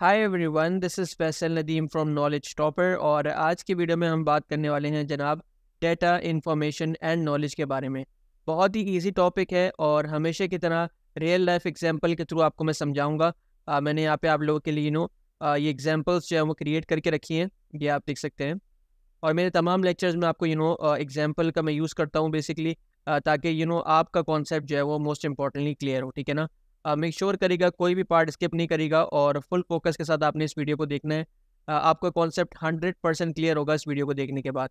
hi everyone this is Faisal Nadeem from knowledge topper और आज की वीडियो में हम बात करने वाले हैं जनाब डेटा इंफॉर्मेशन एंड नॉलेज के बारे में बहुत ही इजी टॉपिक है और हमेशा की तरह रियल लाइफ एग्जांपल के थ्रू आपको मैं समझाऊंगा मैंने यहाँ पे आप लोगों के लिए नो ये एग्जाम्पल्स जो है वो क्रिएट करके रखी हैं ये आप देख सकते हैं और मेरे तमाम लेक्चर्स में आपको यू नो एग्जाम्पल का मैं यूज़ करता हूँ बेसिकली ताकि यू नो आपका कॉन्सेप्ट जो है वो मोस्ट इंपॉर्टेंटली क्लियर हो ठीक है ना मेक श्योर करेगा कोई भी पार्ट स्किप नहीं करेगा और फुल फोकस के साथ आपने इस वीडियो को देखना है आपका कॉन्सेप्ट हंड्रेड परसेंट क्लियर होगा इस वीडियो को देखने के बाद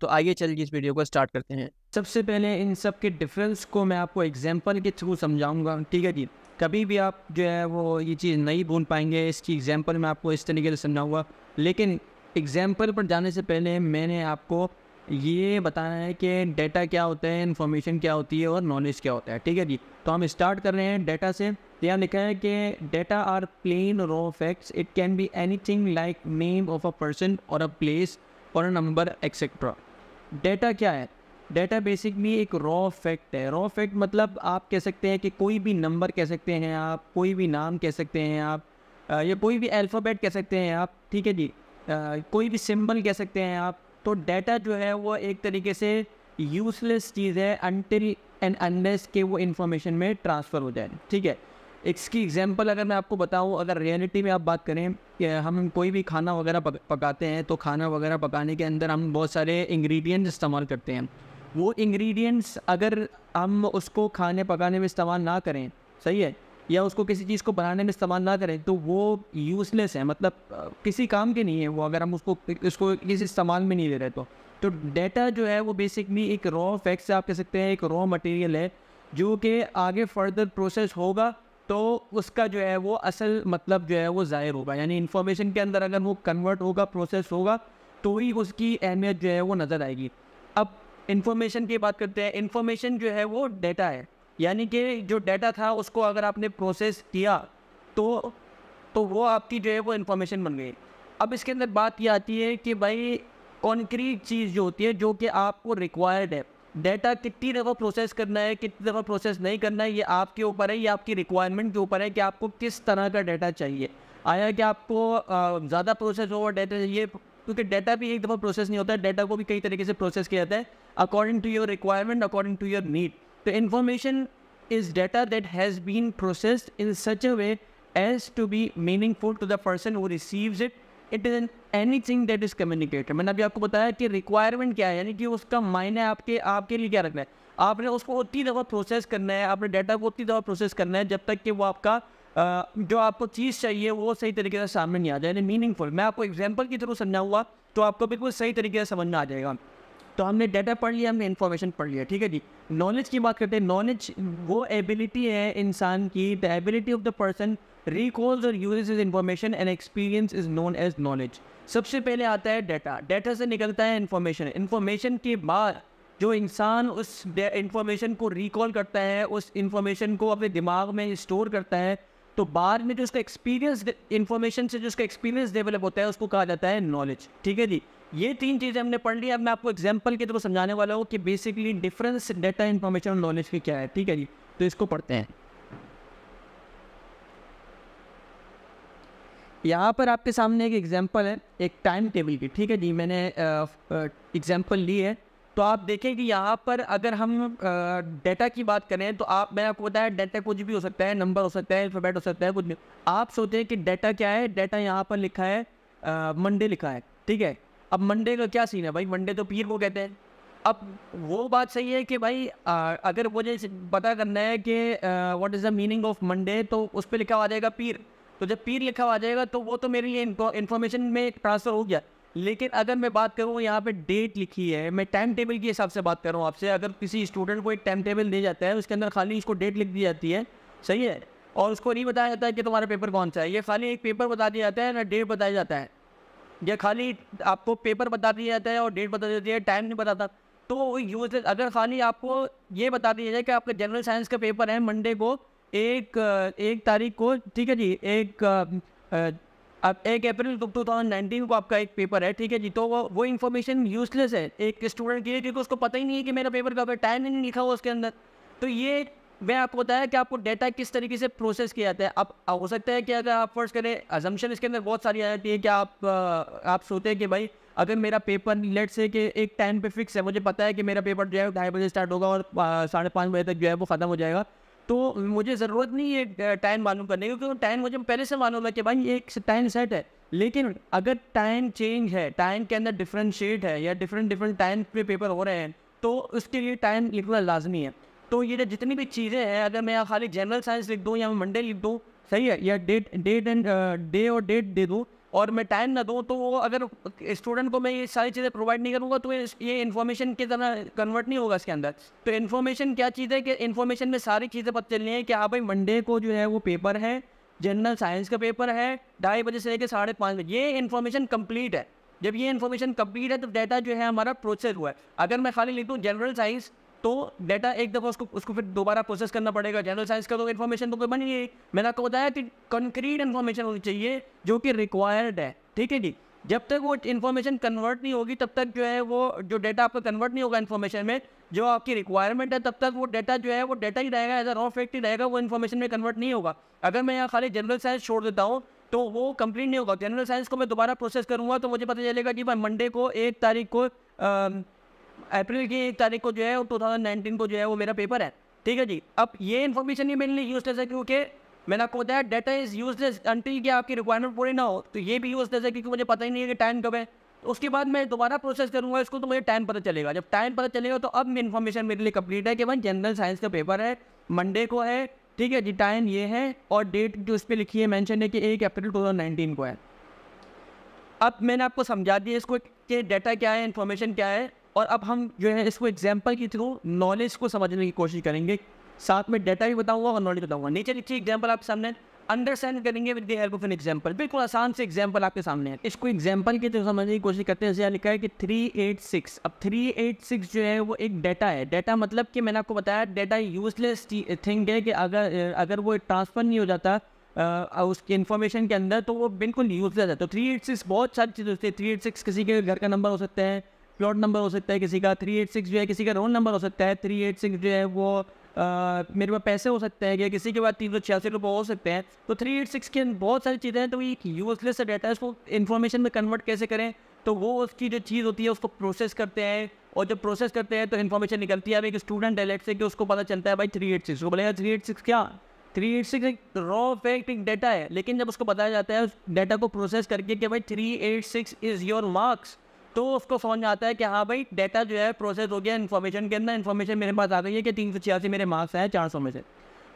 तो आइए चलिए इस वीडियो को स्टार्ट करते हैं सबसे पहले इन सब के डिफरेंस को मैं आपको एग्जाम्पल के थ्रू समझाऊँगा ठीक है जी कभी भी आप जो है वो ये चीज़ नहीं भूल पाएंगे इसकी एग्जाम्पल मैं आपको इस तरीके से समझाऊँगा लेकिन एग्जाम्पल पर जाने से पहले मैंने आपको ये बताना है कि डेटा क्या होता है इन्फॉर्मेशन क्या होती है और नॉलेज क्या होता है ठीक है जी तो हम स्टार्ट कर रहे हैं डेटा से तो यहाँ लिखा है कि data are plain raw facts it can be anything like name of a person और अ प्लेस और अ नंबर एक्सेट्रा डेटा क्या है डेटा बेसिक में एक रॉ फैक्ट है रॉ फैक्ट मतलब आप कह सकते हैं कि कोई भी नंबर कह सकते हैं आप कोई भी नाम कह सकते हैं आप या कोई भी अल्फ़ाबेट कह सकते हैं आप ठीक है जी कोई भी सिंबल कह सकते हैं आप तो डेटा जो है वो एक तरीके से यूजलेस चीज़ है अनटिल एंड अनलेस के वो इन्फॉर्मेशन में ट्रांसफ़र हो जाए ठीक है इसकी एग्जांपल अगर मैं आपको बताऊं अगर रियलिटी में आप बात करें कि हम कोई भी खाना वगैरह पकाते हैं तो खाना वगैरह पकाने के अंदर हम बहुत सारे इंग्रेडिएंट्स इस्तेमाल करते हैं वो इंग्रेडिएंट्स अगर हम उसको खाने पकाने में इस्तेमाल ना करें सही है या उसको किसी चीज़ को बनाने में इस्तेमाल ना करें तो वो यूज़लेस है मतलब किसी काम के नहीं है वो अगर हम उसको उसको किसी इस्तेमाल में नहीं ले रहे तो तो डेटा जो है वो बेसिकली एक रॉ फैक्ट से आप कह सकते हैं एक रॉ मटेरियल है जो कि आगे फर्दर प्रोसेस होगा तो उसका जो है वो असल मतलब जो है वो ज़ाहिर होगा यानी इन्फॉर्मेशन के अंदर अगर वो कन्वर्ट होगा प्रोसेस होगा तो ही उसकी अहमियत जो है वो नज़र आएगी अब इन्फॉर्मेशन की बात करते हैं इन्फॉर्मेशन जो है वो डेटा है यानी कि जो डाटा था उसको अगर आपने प्रोसेस किया तो तो वो आपकी जो है वो इन्फॉर्मेशन बन गई अब इसके अंदर बात ये आती है कि भाई कॉन्क्रीट चीज़ जो होती है जो कि आपको रिक्वायर्ड है डेटा कितनी दफ़ा प्रोसेस करना है कितनी दफ़ा प्रोसेस नहीं करना है ये आपके ऊपर है ये आपकी रिक्वायरमेंट के ऊपर है कि आपको किस तरह का डाटा चाहिए आया कि आपको ज़्यादा प्रोसेस हो डेटा चाहिए क्योंकि डेटा भी एक दफ़ा प्रोसेस नहीं होता है डेटा को भी कई तरीके से प्रोसेस किया जाता है according to your requirement according to your need is information that has been has in such in way as to be to be to the person person it it is an anything that is communicated मैंने अभी आपको बताया कि requirement क्या है यानी कि उसका मायने आपके आपके लिए क्या रखना है आपने उसको उतनी दफ़ा प्रोसेस करना है आपने डाटा को उतनी दफ़ा प्रोसेस करना है जब तक कि वो आपका जो आपको चीज़ चाहिए वो सही तरीके से सामने नहीं आ जाए यानी मीनिंगफुल मैं आपको एग्जाम्पल के थ्रू हुआ तो आपको बिल्कुल सही तरीके से समझ में आ जाएगा तो हमने डेटा पढ़ लिया हमने इन्फॉर्मेशन पढ़ लिया ठीक है जी नॉलेज की बात करते हैं नॉलेज वो एबिलिटी है इंसान की the ability of the person recalls और use is information and experience is known as knowledge सबसे पहले आता है डाटा डाटा से निकलता है इन्फॉर्मेशन इन्फॉर्मेशन के बाद जो इंसान उस इंफॉर्मेशन को रिकॉल करता है उस इंफॉर्मेशन को अपने दिमाग में स्टोर करता है तो बाद में जो उसका एक्सपीरियंस इन्फॉर्मेशन से जो उसका एक्सपीरियंस डेवलप होता है उसको कहा जाता है नॉलेज ठीक है जी ये तीन चीज़ें हमने पढ़ ली अब मैं आपको एग्जाम्पल के थ्रू तो समझाने वाला हूँ कि बेसिकली डिफरेंस डेटा इन्फॉर्मेशन और नॉलेज की क्या है ठीक है जी तो इसको पढ़ते हैं यहाँ पर आपके सामने एक एग्जाम्पल है एक टाइम टेबल की ठीक है जी मैंने एग्जाम्पल ली है तो आप देखें कि यहाँ पर अगर हम डेटा की बात करें तो आप मैं आपको बताया डेटा कुछ भी हो सकता है नंबर हो सकता है अल्फ़ाबेट हो सकता है कुछ भी आप सोचें कि डेटा क्या है डेटा यहाँ पर लिखा है मंडे लिखा है ठीक है अब मंडे का क्या सीन है भाई मंडे तो पीर को कहते हैं अब वो बात सही है कि भाई आ, अगर मुझे पता करना है कि what is the meaning of Monday तो उस पर लिखा हुआ जाएगा पीर तो जब पीर लिखा हुआ जाएगा तो वो तो मेरे लिए इन्फॉर्मेशन में ट्रांसफ़र हो गया लेकिन अगर मैं बात करूँ यहाँ पे डेट लिखी है मैं टाइम टेबल के हिसाब से बात कर रहा हूँ आपसे अगर किसी स्टूडेंट को एक टाइम टेबल दिया जाता है उसके अंदर खाली उसको डेट लिख दी जाती है सही है और उसको नहीं बताया जाता है कि तुम्हारा पेपर कौन सा है ये खाली एक पेपर बता दिया जाता है ना डेट बताया जाता है या खाली आपको पेपर बता दिया जाता है और डेट बता दिया है टाइम नहीं बताता तो यूज अगर खाली आपको ये बता दिया जाए कि आपका जनरल साइंस का पेपर है मंडे को एक एक तारीख को ठीक है जी एक अब एक अप्रैल टू थाउजेंड नाइनटीन को आपका एक पेपर है ठीक है जी तो वो वो इन्फॉर्मेशन यूजलेस है एक स्टूडेंट के लिए क्योंकि उसको पता ही नहीं है कि मेरा पेपर कब है टाइम नहीं लिखा हुआ उसके अंदर तो ये वह आपको बताया कि आपको डेटा किस तरीके से प्रोसेस किया जाता है अब हो सकता है कि अगर आप फर्स्ट करें अजम्पन इसके अंदर बहुत सारी आ जाती है कि आप आप सोते हैं कि भाई अगर मेरा पेपर लेट से कि एक टाइम पे फिक्स है मुझे पता है कि मेरा पेपर जो है ढाई बजे स्टार्ट होगा और साढ़े पाँच बजे तक जो है वो ख़त्म हो जाएगा तो मुझे ज़रूरत नहीं है टाइम मालूम करने की क्योंकि टाइम मुझे पहले से मालूम है कि भाई एक टाइम सेट है लेकिन अगर टाइम चेंज है टाइम के अंदर डिफरेंट शेड है या डिफरेंट डिफरेंट टाइम पे पेपर हो रहे हैं तो उसके लिए टाइम लिखना लाजमी है तो ये जो जितनी भी चीज़ें हैं अगर मैं खाली जनरल साइंस लिख दूँ या मैं मंडे लिख दूँ सही है या डेट डेट एंड डे और डेट दे दूँ और मैं टाइम ना दूँ तो वो अगर स्टूडेंट को मैं ये सारी चीज़ें प्रोवाइड नहीं करूँगा तो ये इन्फॉर्मेशन की तरह कन्वर्ट नहीं होगा इसके अंदर तो इन्फॉर्मेशन क्या चीज़ है कि इन्फॉर्मेशन में सारी चीज़ें पता चलनी है कि हाँ भाई मंडे को जो है वो पेपर है जनरल साइंस का पेपर है ढाई बजे से लेकर साढ़े पाँच बजे ये इन्फॉर्मेशन कम्प्लीट है जब ये इन्फॉर्मेशन कम्प्लीट है तो डेटा जो है हमारा प्रोसेस हुआ है अगर मैं खाली लिख दूँ जनरल साइंस तो डेटा एक दफ़ा उसको उसको फिर दोबारा प्रोसेस करना पड़ेगा जनरल साइंस का तो इन्फॉर्मेशन तो कोई बनी नहीं मैंने आपको बताया कि कंक्रीट इन्फॉर्मेशन होनी चाहिए जो कि रिक्वायर्ड है ठीक है जी जब तक वो इन्फॉर्मेशन कन्वर्ट नहीं होगी तब तक जो है वो जो डेटा आपका कन्वर्ट नहीं होगा इन्फॉर्मेशन में जो आपकी रिक्वायरमेंट है तब तक वो डेटा जो है वो डेटा ही रहेगा एज अ रॉ फैक्ट ही रहेगा वो इन्फॉर्मेशन में कन्वर्ट नहीं होगा अगर मैं यहाँ खाली जनरल साइंस छोड़ देता हूँ तो वो कंप्लीट नहीं होगा जनरल साइंस को मैं दोबारा प्रोसेस करूँगा तो मुझे पता चलेगा कि भाई मंडे को एक तारीख को अप्रैल की एक तारीख को जो है टू थाउजेंड नाइनटीन को जो है वो मेरा पेपर है ठीक है जी अब ये इन्फॉर्मेशन ही मेरे लिए यूजलेस है क्योंकि मैंने आपको बताया डेटा इज़ यूजलेस अंटिल कि आपकी रिक्वायरमेंट पूरी ना हो तो ये भी यूजलेस है क्योंकि मुझे पता ही नहीं है कि टाइम कब है तो उसके बाद मैं दोबारा प्रोसेस करूँगा इसको तो मुझे टाइम पता चलेगा जब टाइम पता चलेगा तो अब इन्फॉर्मेशन मेरे लिए कंप्लीट है कि भाई जनरल साइंस का पेपर है मंडे को है ठीक है जी टाइम ये है और डेट जो इस पर लिखी है मैंशन है कि एक अप्रैल टू को है अब मैंने आपको समझा दिया इसको कि डेटा क्या है इन्फॉर्मेशन क्या है और अब हम जो है इसको एग्जाम्पल के थ्रू नॉलेज को समझने की कोशिश करेंगे साथ में डेटा भी बताऊंगा और नॉलेज बताऊंगा नेचर नीचे एग्जाम्पल आपके सामने अंडरस्टैंड करेंगे with the help of an example बिल्कुल आसान से एग्जाम्पल आपके सामने है इसको एग्जाम्पल के थ्रू समझने की कोशिश करते हैं जैसे लिखा है कि थ्री एट सिक्स अब थ्री एट सिक्स जो है वो एक डेटा है डेटा मतलब कि मैंने आपको बताया डाटा यूजलेस थिंग है कि अगर अगर वो ट्रांसफ़र नहीं हो जाता उसकी इन्फॉर्मेशन के अंदर तो वो बिल्कुल यूजलेस है तो थ्री एट सिक्स बहुत सारी चीज़ें होती है थ्री एट सिक्स किसी के घर का नंबर हो सकता है प्लॉट नंबर हो सकता है किसी का थ्री एट सिक्स जो है किसी का रोल नंबर हो सकता है थ्री एट सिक्स जो है वो आ, मेरे पास पैसे हो सकते हैं या किसी के पास तीन सौ छियासी रुपये हो सकते हैं तो थ्री एट सिक्स के बहुत सारी चीज़ें हैं तो एक यूजलेस डाटा है उसको इन्फॉर्मेशन में कन्वर्ट कैसे करें तो वो उसकी जो चीज़ होती है उसको प्रोसेस करते हैं और जब प्रोसेस करते हैं तो इन्फॉर्मेशन निकलती है अब एक स्टूडेंट है लेट से कि उसको पता चलता है भाई थ्री एट सिक्स वो बोलेगा थ्री एट सिक्स क्या थ्री एट सिक्स एक रॉ फैक्ट एक डेटा है लेकिन जब उसको बताया जाता है उस डेटा को प्रोसेस करके कि भाई three eight six is your marks तो उसको समझ में आता है कि हाँ भाई डेटा जो है प्रोसेस हो गया इन्फॉर्मेशन के अंदर इन्फॉर्मेशन मेरे पास आ गई है कि तीन सौ छियासी मेरे मार्क्स हैं चार सौ में से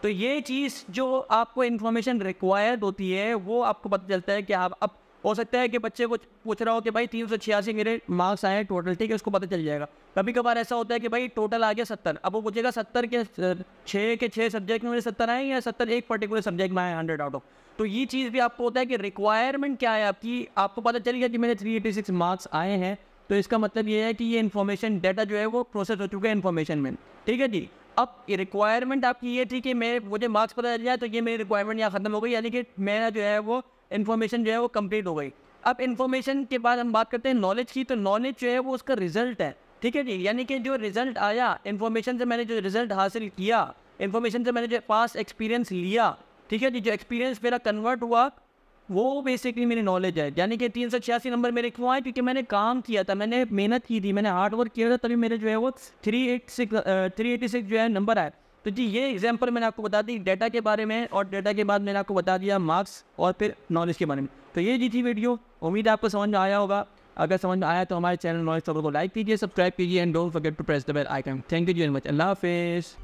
तो ये चीज़ जो आपको इन्फॉर्मेशन रिक्वायर्ड होती है वो आपको पता चलता है कि आप अब हो सकता है कि बच्चे को पूछ रहा हो कि भाई तीन सौ छियासी मेरे मार्क्स आए हैं टोटल ठीक है उसको पता चल जाएगा कभी कभार ऐसा होता है कि भाई टोटल आ गया सत्तर अब वो पूछेगा सत्तर के छः के छः सब्जेक्ट में मेरे सत्तर आए या सत्तर एक पर्टिकुलर सब्जेक्ट में आए हंड्रेड आउट ऑफ तो ये चीज़ भी आपको होता है कि रिक्वायरमेंट क्या है आपकी आपको पता चल गया कि मेरे थ्री एटी सिक्स मार्क्स आए हैं तो इसका मतलब ये है कि ये इन्फॉर्मेशन डेटा जो है वो प्रोसेस हो चुका है इन्फॉर्मेशन में ठीक है जी अब रिक्वायरमेंट आपकी ये थी कि मैं मुझे मार्क्स पता चल जाए तो ये मेरी रिक्वायरमेंट यहाँ ख़त्म हो गई यानी कि मेरा जो है वो इन्फॉर्मेशन जो है वो कम्प्लीट हो गई अब इन्फॉर्मेशन के बाद हम बात करते हैं नॉलेज की तो नॉलेज जो है वो उसका रिजल्ट है ठीक है जी यानी कि जो रिजल्ट आया इन्फॉर्मेशन से मैंने जो रिजल्ट हासिल किया इन्फॉर्मेशन से मैंने जो पास एक्सपीरियंस लिया ठीक है जी जो एक्सपीरियंस मेरा कन्वर्ट हुआ वो बेसिकली मेरी नॉलेज है यानी कि तीन सौ छियासी नंबर मेरे क्यों आए क्योंकि मैंने काम किया था मैंने मेहनत की थी मैंने हार्ड वर्क किया था तभी मेरे जो है वो three eight six three eighty six जो है नंबर आया तो जी ये एग्जाम्पल मैंने आपको बता दी डेटा के बारे में और डेटा के बाद मैंने आपको बता दिया मार्क्स और फिर नॉलेज के बारे में तो ये जी थी वीडियो उम्मीद आपको समझ में आया होगा अगर समझ में आया तो हमारे चैनल नॉलेज खबरों को लाइक कीजिए सब्सक्राइब कीजिए and don't forget to press the bell icon thank you very much अल्लाह हाफिज़